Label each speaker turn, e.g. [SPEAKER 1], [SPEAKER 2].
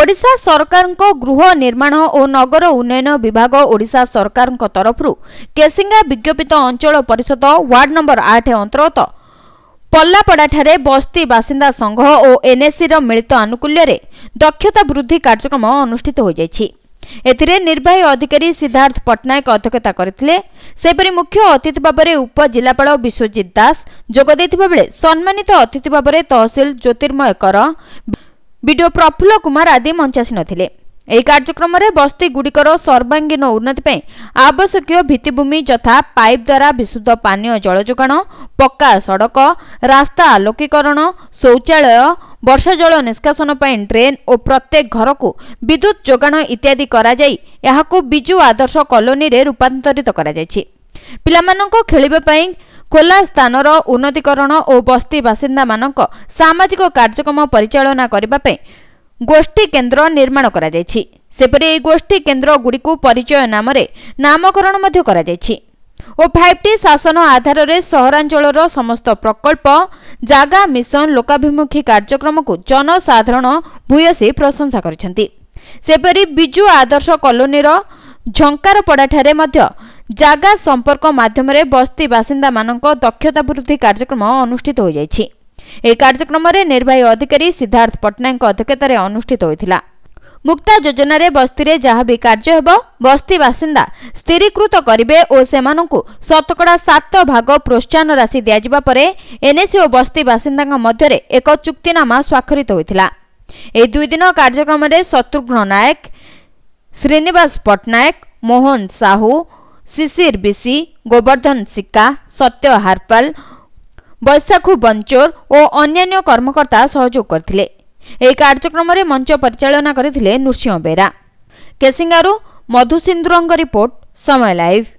[SPEAKER 1] ଓଡ଼ିଶା ସରକାରଙ୍କ ଗୃହ ନିର୍ମାଣ ଓ ନଗର ଉନ୍ନୟନ ବିଭାଗ ଓଡ଼ିଶା ସରକାରଙ୍କ ତରଫରୁ କେସିଙ୍ଗା ବିଜ୍ଞପିତ ଅଞ୍ଚଳ ପରିଷଦ ୱାର୍ଡ ନମ୍ବର ଆଠ ଅନ୍ତର୍ଗତ ପଲ୍ଲାପଡ଼ାଠାରେ ବସ୍ତି ବାସିନ୍ଦା ସଂଘ ଓ ଏନ୍ଏସ୍ସିର ମିଳିତ ଆନୁକୂଲ୍ୟରେ ଦକ୍ଷତା ବୃଦ୍ଧି କାର୍ଯ୍ୟକ୍ରମ ଅନୁଷ୍ଠିତ ହୋଇଯାଇଛି ଏଥିରେ ନିର୍ବାହୀ ଅଧିକାରୀ ସିଦ୍ଧାର୍ଥ ପଟ୍ଟନାୟକ ଅଧ୍ୟକ୍ଷତା କରିଥିଲେ ସେହିପରି ମୁଖ୍ୟ ଅତିଥି ଭାବରେ ଉପଜିଲ୍ଲାପାଳ ବିଶ୍ୱଜିତ ଦାସ ଯୋଗ ଦେଇଥିବାବେଳେ ସମ୍ମାନିତ ଅତିଥି ଭାବରେ ତହସିଲ ଜ୍ୟୋତିର୍ମୟ କର ବିଡିଓ ପ୍ରଫୁଲ୍ଲ କୁମାର ଆଦି ମଞ୍ଚାସିନଥିଲେ ଏହି କାର୍ଯ୍ୟକ୍ରମରେ ବସ୍ତିଗୁଡ଼ିକର ସର୍ବାଙ୍ଗୀନ ଉନ୍ନତି ପାଇଁ ଆବଶ୍ୟକୀୟ ଭିତ୍ତିଭୂମି ଯଥା ପାଇପ୍ ଦ୍ୱାରା ବିଶୁଦ୍ଧ ପାନୀୟ ଜଳ ଯୋଗାଣ ପକ୍କା ସଡ଼କ ରାସ୍ତା ଆଲୋକୀକରଣ ଶୌଚାଳୟ ବର୍ଷା ଜଳ ନିଷ୍କାସନ ପାଇଁ ଡ୍ରେନ୍ ଓ ପ୍ରତ୍ୟେକ ଘରକୁ ବିଦ୍ୟୁତ୍ ଯୋଗାଣ ଇତ୍ୟାଦି କରାଯାଇ ଏହାକୁ ବିଜୁ ଆଦର୍ଶ କଲୋନୀରେ ରୂପାନ୍ତରିତ କରାଯାଇଛି ପିଲାମାନଙ୍କ ଖେଳିବା ପାଇଁ ଖୋଲା ସ୍ଥାନର ଉନ୍ନତିକରଣ ଓ ବସ୍ତି ବାସିନ୍ଦାମାନଙ୍କ ସାମାଜିକ କାର୍ଯ୍ୟକ୍ରମ ପରିଚାଳନା କରିବା ପାଇଁ ଗୋଷ୍ଠୀ କେନ୍ଦ୍ର ନିର୍ମାଣ କରାଯାଇଛି ସେପରି ଏହି ଗୋଷ୍ଠୀ କେନ୍ଦ୍ରଗୁଡ଼ିକୁ ପରିଚୟ ନାମରେ ନାମକରଣ ମଧ୍ୟ କରାଯାଇଛି ଓ ଫାଇଭ୍ ଟି ଶାସନ ଆଧାରରେ ସହରାଞ୍ଚଳର ସମସ୍ତ ପ୍ରକଳ୍ପ ଜାଗା ମିଶନ ଲୋକାଭିମୁଖୀ କାର୍ଯ୍ୟକ୍ରମକୁ ଜନସାଧାରଣ ଭୂୟସୀ ପ୍ରଶଂସା କରିଛନ୍ତି ସେପରି ବିଜୁ ଆଦର୍ଶ କଲୋନୀର ଝଙ୍କାରପଡ଼ାଠାରେ ମଧ୍ୟ ଜାଗା ସମ୍ପର୍କ ମାଧ୍ୟମରେ ବସ୍ତି ବାସିନ୍ଦାମାନଙ୍କ ଦକ୍ଷତା ବୃଦ୍ଧି କାର୍ଯ୍ୟକ୍ରମ ଅନୁଷ୍ଠିତ ହୋଇଯାଇଛି ଏହି କାର୍ଯ୍ୟକ୍ରମରେ ନିର୍ବାହୀ ଅଧିକାରୀ ସିଦ୍ଧାର୍ଥ ପଟ୍ଟନାୟକଙ୍କ ଅଧ୍ୟକ୍ଷତାରେ ଅନୁଷ୍ଠିତ ହୋଇଥିଲା ମୁକ୍ତା ଯୋଜନାରେ ବସ୍ତିରେ ଯାହା ବି କାର୍ଯ୍ୟ ହେବ ବସ୍ତି ବାସିନ୍ଦା ସ୍ଥିରୀକୃତ କରିବେ ଓ ସେମାନଙ୍କୁ ଶତକଡ଼ା ସାତ ଭାଗ ପ୍ରୋତ୍ସାହନ ରାଶି ଦିଆଯିବା ପରେ ଏନ୍ଏସି ଓ ବସ୍ତି ବାସିନ୍ଦାଙ୍କ ମଧ୍ୟରେ ଏକ ଚୁକ୍ତିନାମା ସ୍ୱାକ୍ଷରିତ ହୋଇଥିଲା ଏହି ଦୁଇଦିନ କାର୍ଯ୍ୟକ୍ରମରେ ଶତ୍ରୁଘ୍ନ ନାୟକ ଶ୍ରୀନିବାସ ପଟ୍ଟନାୟକ ମୋହନ ସାହୁ शिशिर विषि गोवर्धन सिक्का सत्य हारपाल बैशाखु बञ्चोर ओ अन्यान्य कर्मकर्ता सहयोग करथिले ए कार्यक्रम रे मंच परिचालन करथिले नृसिंह बेरा केसिंगारु मधुसिंद्रंग रिपोर्ट समय लाइव